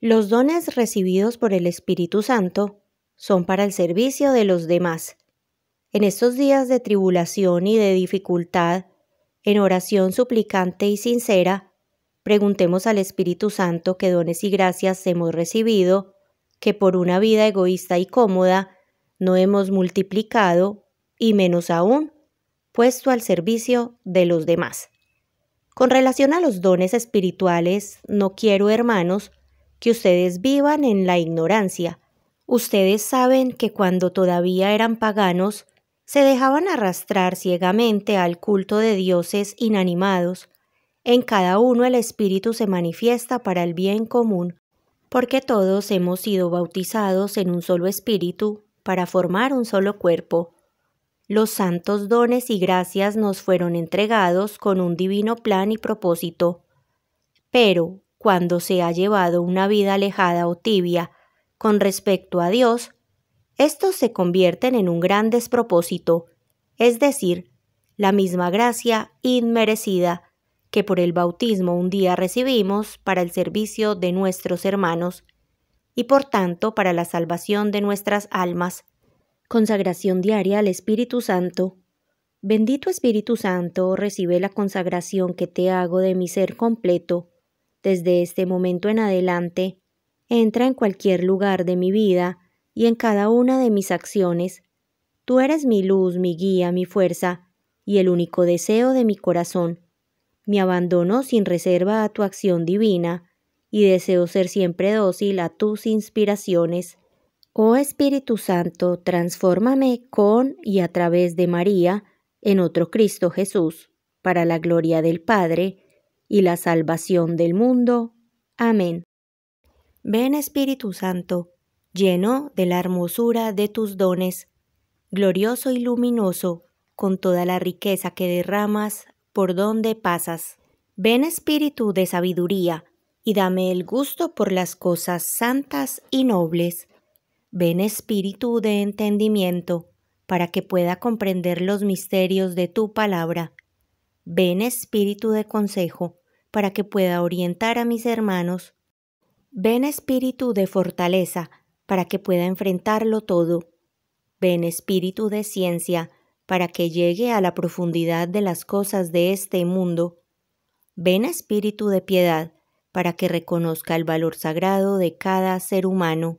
Los dones recibidos por el Espíritu Santo son para el servicio de los demás. En estos días de tribulación y de dificultad, en oración suplicante y sincera, preguntemos al Espíritu Santo qué dones y gracias hemos recibido, que por una vida egoísta y cómoda no hemos multiplicado, y menos aún, puesto al servicio de los demás. Con relación a los dones espirituales, no quiero, hermanos, que ustedes vivan en la ignorancia. Ustedes saben que cuando todavía eran paganos, se dejaban arrastrar ciegamente al culto de dioses inanimados. En cada uno el Espíritu se manifiesta para el bien común, porque todos hemos sido bautizados en un solo Espíritu para formar un solo cuerpo. Los santos dones y gracias nos fueron entregados con un divino plan y propósito. Pero, cuando se ha llevado una vida alejada o tibia con respecto a Dios, estos se convierten en un gran despropósito, es decir, la misma gracia inmerecida que por el bautismo un día recibimos para el servicio de nuestros hermanos y por tanto para la salvación de nuestras almas. Consagración diaria al Espíritu Santo. Bendito Espíritu Santo, recibe la consagración que te hago de mi ser completo desde este momento en adelante, entra en cualquier lugar de mi vida y en cada una de mis acciones. Tú eres mi luz, mi guía, mi fuerza y el único deseo de mi corazón. Me abandono sin reserva a tu acción divina y deseo ser siempre dócil a tus inspiraciones. Oh Espíritu Santo, transfórmame con y a través de María en otro Cristo Jesús, para la gloria del Padre, y la salvación del mundo. Amén. Ven Espíritu Santo, lleno de la hermosura de tus dones, glorioso y luminoso, con toda la riqueza que derramas por donde pasas. Ven Espíritu de sabiduría, y dame el gusto por las cosas santas y nobles. Ven Espíritu de entendimiento, para que pueda comprender los misterios de tu palabra. Ven Espíritu de consejo, para que pueda orientar a mis hermanos. Ven espíritu de fortaleza, para que pueda enfrentarlo todo. Ven espíritu de ciencia, para que llegue a la profundidad de las cosas de este mundo. Ven espíritu de piedad, para que reconozca el valor sagrado de cada ser humano.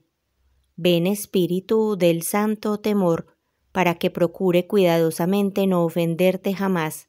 Ven espíritu del santo temor, para que procure cuidadosamente no ofenderte jamás.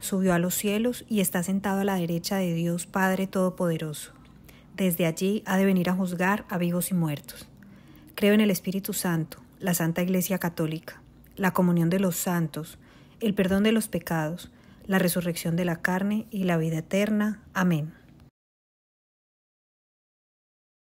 subió a los cielos y está sentado a la derecha de Dios Padre Todopoderoso. Desde allí ha de venir a juzgar a vivos y muertos. Creo en el Espíritu Santo, la Santa Iglesia Católica, la comunión de los santos, el perdón de los pecados, la resurrección de la carne y la vida eterna. Amén.